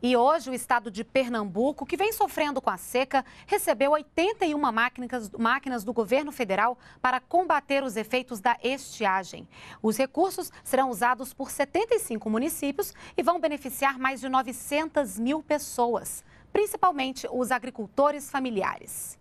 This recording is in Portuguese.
E hoje o estado de Pernambuco, que vem sofrendo com a seca, recebeu 81 máquinas, máquinas do governo federal para combater os efeitos da estiagem. Os recursos serão usados por 75 municípios e vão beneficiar mais de 900 mil pessoas, principalmente os agricultores familiares.